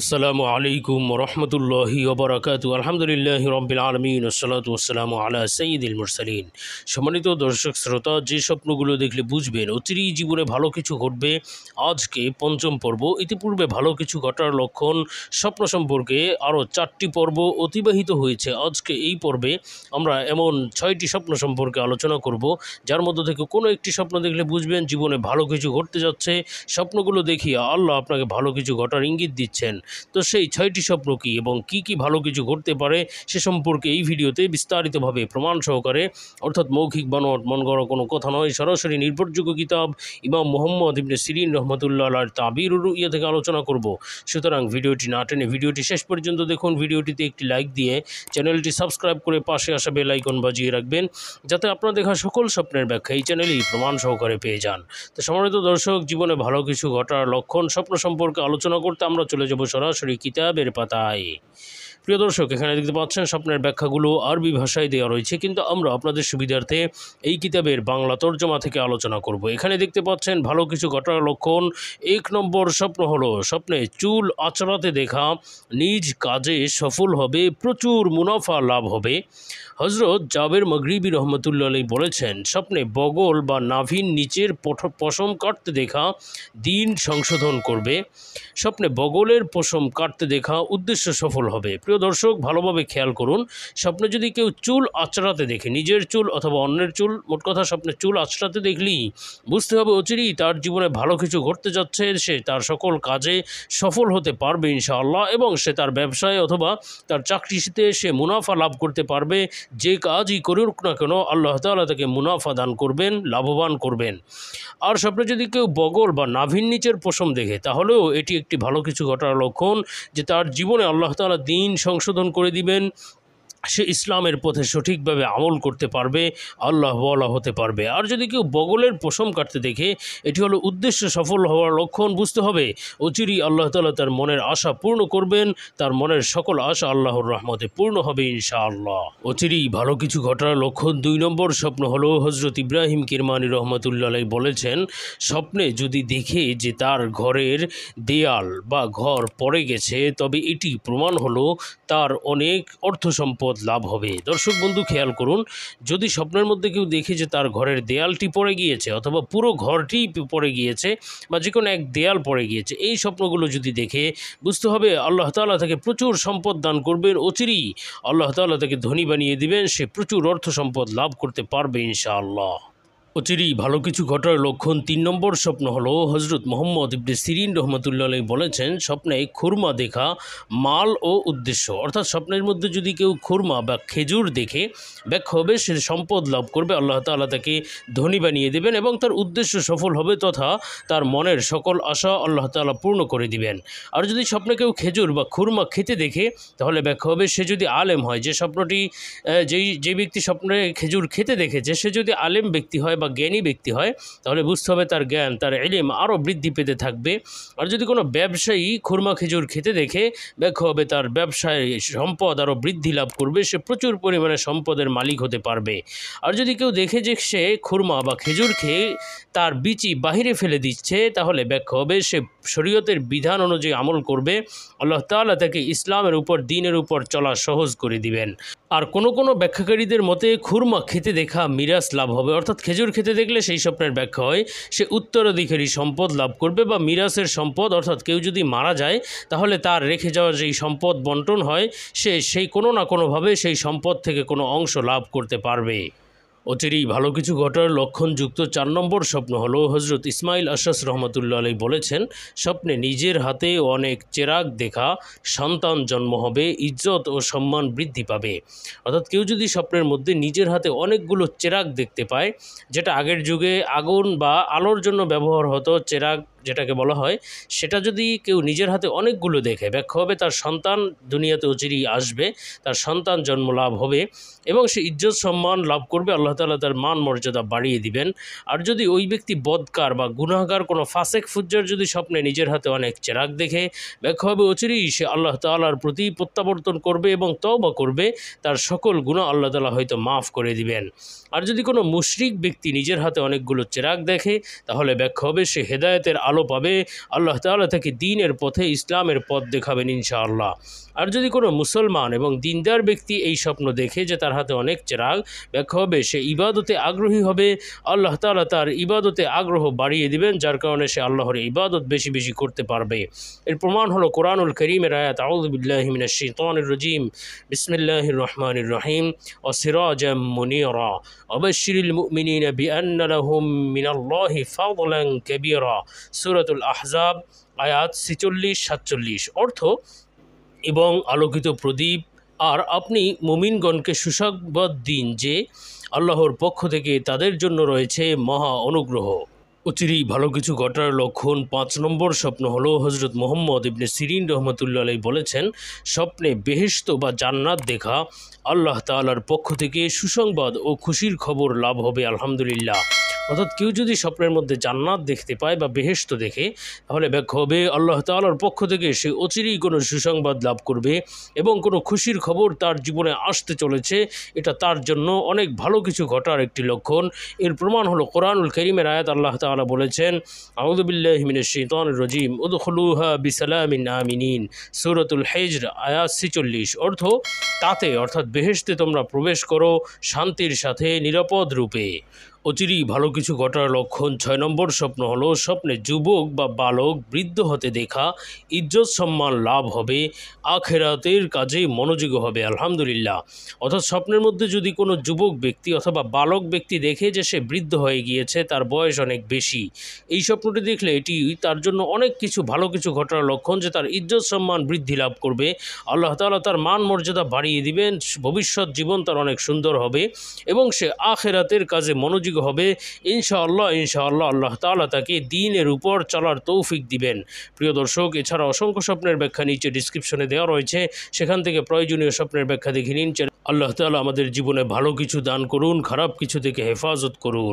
আসসালামু আলাইকুম রহমতুল্লাহি ওবরাকাত আলহামদুলিল্লাহ রবিল আলমিন ওসলাত ওসালাম আলা সঈদুল মুরসালিন সম্মানিত দর্শক শ্রোতা যে স্বপ্নগুলো দেখলে বুঝবেন অচিরেই জীবনে ভালো কিছু ঘটবে আজকে পঞ্চম পর্ব ইতিপূর্বে ভালো কিছু ঘটার লক্ষণ স্বপ্ন সম্পর্কে আরও চারটি পর্ব অতিবাহিত হয়েছে আজকে এই পর্বে আমরা এমন ছয়টি স্বপ্ন সম্পর্কে আলোচনা করব যার মধ্য থেকে কোনো একটি স্বপ্ন দেখলে বুঝবেন জীবনে ভালো কিছু ঘটতে যাচ্ছে স্বপ্নগুলো দেখিয়ে আল্লাহ আপনাকে ভালো কিছু ঘটার ইঙ্গিত দিচ্ছেন তো সেই ছয়টি স্বপ্ন কী এবং কি কি ভালো কিছু ঘটতে পারে সে সম্পর্কে এই ভিডিওতে বিস্তারিতভাবে প্রমাণ সহকারে অর্থাৎ মৌখিক বানোয়াট মন গড়া কোনো কথা নয় সরাসরি নির্ভরযোগ্য কিতাব ইমাম মোহাম্মদ ইবনে সিরিন রহমতুল্লাহ আল তাবির ইয়ে থেকে আলোচনা করব সুতরাং ভিডিওটি না টেনে ভিডিওটি শেষ পর্যন্ত দেখুন ভিডিওটিতে একটি লাইক দিয়ে চ্যানেলটি সাবস্ক্রাইব করে পাশে আসা বেলাইকন বাজিয়ে রাখবেন যাতে আপনার দেখা সকল স্বপ্নের ব্যাখ্যা এই চ্যানেলেই প্রমাণ সহকারে পেয়ে যান তো সমানিত দর্শক জীবনে ভালো কিছু ঘটার লক্ষণ স্বপ্ন সম্পর্কে আলোচনা করতে আমরা চলে যাব সরাসরি কিতাবের পাতায় প্রিয় দর্শক এখানে দেখতে পাচ্ছেন স্বপ্নের ব্যাখ্যাগুলো আরবি ভাষায় দেওয়া রয়েছে কিন্তু আমরা আপনাদের সুবিধার্থে এই কিতাবের বাংলা তর্জমা থেকে আলোচনা করব এখানে দেখতে পাচ্ছেন ভালো কিছু ঘটনার লক্ষণ এক নম্বর স্বপ্ন হলো স্বপ্নে চুল আচড়াতে দেখা নিজ কাজে সফল হবে প্রচুর মুনাফা লাভ হবে হজরত জাবের মগরিবি রহমতুল্লা আলী বলেছেন স্বপ্নে বগল বা নাভিন নিচের পশম কাটতে দেখা দিন সংশোধন করবে স্বপ্নে বগলের পশম কাটতে দেখা উদ্দেশ্য সফল হবে প্রিয় দর্শক ভালোভাবে খেয়াল করুন স্বপ্নে যদি কেউ চুল আচড়াতে দেখে নিজের চুল অথবা অন্যের চুল মোট কথা স্বপ্নে চুল আচড়াতে দেখলেই বুঝতে হবে অচিরেই তার জীবনে ভালো কিছু ঘটতে যাচ্ছে সে তার সকল কাজে সফল হতে পারবে ইনশাআল্লাহ এবং সে তার ব্যবসায় অথবা তার চাকরিতে সে মুনাফা লাভ করতে পারবে যে কাজই করুক না কেন আল্লাহ তালা তাকে মুনাফা দান করবেন লাভবান করবেন আর স্বপ্নে যদি কেউ বগল বা নাভিন নিচের পশম দেখে তাহলেও এটি একটি ভালো কিছু ঘটার লক্ষণ যে তার জীবনে আল্লাহ তালা দিন সংশোধন করে দিবেন সে ইসলামের পথে সঠিকভাবে আমল করতে পারবে আল্লাহ বলা হতে পারবে আর যদি কেউ বগলের পশম কাটতে দেখে এটি হলো উদ্দেশ্য সফল হওয়ার লক্ষণ বুঝতে হবে অচিরই আল্লাহ তালা তার মনের আশা পূর্ণ করবেন তার মনের সকল আশা আল্লাহর রহমতে পূর্ণ হবে ইনশাআল্লাহ অচিরই ভালো কিছু ঘটার লক্ষণ দুই নম্বর স্বপ্ন হলো হজরত ইব্রাহিম কিরমানি রহমতুল্লাহ বলেছেন স্বপ্নে যদি দেখে যে তার ঘরের দেয়াল বা ঘর পড়ে গেছে তবে এটি প্রমাণ হলো তার অনেক অর্থ সম্পদ সম্পদ লাভ হবে দর্শক বন্ধু খেয়াল করুন যদি স্বপ্নের মধ্যে কেউ দেখে যে তার ঘরের দেয়ালটি পড়ে গিয়েছে অথবা পুরো ঘরটি পড়ে গিয়েছে বা যে কোনো এক দেয়াল পড়ে গিয়েছে এই স্বপ্নগুলো যদি দেখে বুঝতে হবে আল্লাহ তালা তাকে প্রচুর সম্পদ দান করবেন অচিরই আল্লাহ তালা তাকে ধনী বানিয়ে দিবেন সে প্রচুর অর্থ সম্পদ লাভ করতে পারবে ইনশাআল্লাহ অচিরেই ভালো কিছু ঘটার লক্ষণ তিন নম্বর স্বপ্ন হলো হজরত মোহাম্মদ ইবনে সিরিন রহমতুল্লাহ বলেছেন স্বপ্নে খুরমা দেখা মাল ও উদ্দেশ্য অর্থাৎ স্বপ্নের মধ্যে যদি কেউ খুরমা বা খেজুর দেখে ব্যাখ্যা হবে সে সম্পদ লাভ করবে আল্লাহ তালা তাকে ধনী বানিয়ে দেবেন এবং তার উদ্দেশ্য সফল হবে তথা তার মনের সকল আশা আল্লাহ তালা পূর্ণ করে দিবেন আর যদি স্বপ্নে কেউ খেজুর বা খুরমা খেতে দেখে তাহলে ব্যাখ্যা হবে সে যদি আলেম হয় যে স্বপ্নটি যেই যে ব্যক্তি স্বপ্নে খেজুর খেতে দেখেছে সে যদি আলেম ব্যক্তি হয় বা জ্ঞানী ব্যক্তি হয় তাহলে বুঝতে হবে তার জ্ঞান তার এলিম আরও বৃদ্ধি পেতে থাকবে আর যদি কোনো ব্যবসায়ী খুরমা খেজুর খেতে দেখে ব্যাখ্যা হবে তার ব্যবসায় সম্পদ আরও বৃদ্ধি লাভ করবে সে প্রচুর পরিমাণে সম্পদের মালিক হতে পারবে আর যদি কেউ দেখে যে সে খুরমা বা খেজুর খেয়ে তার বিচি বাহিরে ফেলে দিচ্ছে তাহলে ব্যাখ্যা হবে সে শরীয়তের বিধান অনুযায়ী আমল করবে আল্লাহ তাল্লাহ তাকে ইসলামের উপর দিনের উপর চলা সহজ করে দিবেন আর কোনো কোনো ব্যাখ্যাকারীদের মতে খুরমা খেতে দেখা মিরাস লাভ হবে অর্থাৎ খেজুর খেতে দেখলে সেই স্বপ্নের ব্যাখ্যা হয় সে উত্তরাধিকারী সম্পদ লাভ করবে বা মিরাসের সম্পদ অর্থাৎ কেউ যদি মারা যায় তাহলে তার রেখে যাওয়া যেই সম্পদ বন্টন হয় সে সেই কোনো না কোনোভাবে সেই সম্পদ থেকে কোনো অংশ লাভ করতে পারবে অচিরেই ভালো কিছু ঘটার লক্ষণযুক্ত চার নম্বর স্বপ্ন হলো হজরত ইসমাইল আশাস রহমতুল্লা আলী বলেছেন স্বপ্নে নিজের হাতে অনেক চেরাগ দেখা সন্তান জন্ম হবে ইজ্জত ও সম্মান বৃদ্ধি পাবে অর্থাৎ কেউ যদি স্বপ্নের মধ্যে নিজের হাতে অনেকগুলো চেরাগ দেখতে পায় যেটা আগের যুগে আগুন বা আলোর জন্য ব্যবহার হতো চেরাগ যেটাকে বলা হয় সেটা যদি কেউ নিজের হাতে অনেকগুলো দেখে ব্যাখ্যা হবে তার সন্তান দুনিয়াতে অচিরেই আসবে তার সন্তান জন্ম লাভ হবে এবং সে ইজ্জত সম্মান লাভ করবে আল্লাহ তালা তার মান মর্যাদা বাড়িয়ে দিবেন আর যদি ওই ব্যক্তি বদকার বা গুনাহার কোনো ফাসেক ফুজ্জার যদি স্বপ্নে নিজের হাতে অনেক চেরাক দেখে ব্যাখ্যা হবে অচিরেই সে আল্লাহ তালার প্রতি প্রত্যাবর্তন করবে এবং তওবা করবে তার সকল গুণা আল্লাহ তালা হয়তো মাফ করে দিবেন আর যদি কোনো মুশরিক ব্যক্তি নিজের হাতে অনেকগুলো চেরাক দেখে তাহলে ব্যাখ্যা হবে সে হেদায়তের আলো ভালো পাবে আল্লাহ তালা তাকে দিনের পথে ইসলামের পথ দেখাবেন ইনশাআল্লাহ আর যদি কোনো মুসলমান এবং দিনদার ব্যক্তি এই স্বপ্ন দেখে যে তার হাতে অনেক চেরাগ ব্যাখ্যা হবে সে ইবাদতে আগ্রহী হবে আল্লাহ তালা তার ইবাদতে আগ্রহ বাড়িয়ে দিবেন যার কারণে সে আল্লাহর ইবাদত বেশি বেশি করতে পারবে এর প্রমাণ হলো কোরআনুল করিমের আয়াত আউদুবিল্লাহমিনা শীতনুর রজিম বিসমিল্লাহ রহমান রহিম ও সিরাজ মুনিয়রা অবশ্যিল মুমিনিন বিআন্নালাহুম মিনাল্লাহি ফাদলান কাবীরা সুরাতুল আহজাব আয়াত ছেচল্লিশ সাতচল্লিশ অর্থ এবং আলোকিত প্রদীপ আর আপনি মোমিনগণকে সুসংবাদ দিন যে আল্লাহর পক্ষ থেকে তাদের জন্য রয়েছে মহা অনুগ্রহ অচিরি ভালো কিছু ঘটার লক্ষণ পাঁচ নম্বর স্বপ্ন হলো হজরত মোহাম্মদ ইবনে সিরিন রহমতুল্লা বলেছেন স্বপ্নে বেহেস্ত বা জান্নাত দেখা আল্লাহ তালার পক্ষ থেকে সুসংবাদ ও খুশির খবর লাভ হবে আলহামদুলিল্লাহ অর্থাৎ কেউ যদি স্বপ্নের মধ্যে জান্নাত দেখতে পায় বা বেহেস্ত দেখে তাহলে হবে আল্লাহ তালার পক্ষ থেকে সে অচিরেই কোনো সুসংবাদ লাভ করবে এবং কোনো খুশির খবর তার জীবনে আসতে চলেছে এটা তার জন্য অনেক ভালো কিছু ঘটার একটি লক্ষণ এর প্রমাণ হলো কোরআনুল করিমের আয়াত আল্লাহ তালা বলেছেন আউদুবিল্লাহমিনশিতান রজিম বিসালামিন সুরতুল হেজর আয়াত ছিচল্লিশ অর্থ তাতে অর্থাৎ বেহেস্তে তোমরা প্রবেশ করো শান্তির সাথে নিরাপদ রূপে অচিরেই ভালো কিছু ঘটার লক্ষণ ছয় নম্বর স্বপ্ন হলো স্বপ্নে যুবক বা বালক বৃদ্ধ হতে দেখা ইজ্জত সম্মান লাভ হবে আখেরাতের কাজে মনোযোগী হবে আলহামদুলিল্লাহ অর্থাৎ স্বপ্নের মধ্যে যদি কোনো যুবক ব্যক্তি অথবা বালক ব্যক্তি দেখে যে সে বৃদ্ধ হয়ে গিয়েছে তার বয়স অনেক বেশি এই স্বপ্নটি দেখলে এটি তার জন্য অনেক কিছু ভালো কিছু ঘটার লক্ষণ যে তার ইজ্জত সম্মান বৃদ্ধি লাভ করবে আল্লাহ তালা তার মান মর্যাদা বাড়িয়ে দিবেন ভবিষ্যৎ জীবন তার অনেক সুন্দর হবে এবং সে আখেরাতের কাজে মনোযোগী তৌফিক হবে ইনশাআল্লাহ ইনশাআল্লাহ আল্লাহ তাআলা তাকে দিনের উপর চলার তৌফিক দিবেন প্রিয় দর্শক এছাড়া অসংখ্য স্বপ্নের ব্যাখ্যা নিচে ডিসক্রিপশনে দেওয়া রয়েছে সেখান থেকে প্রয়োজনীয় স্বপ্নের ব্যাখ্যা দেখে নিন আল্লাহ তালা আমাদের জীবনে ভালো কিছু দান করুন খারাপ কিছু থেকে হেফাজত করুন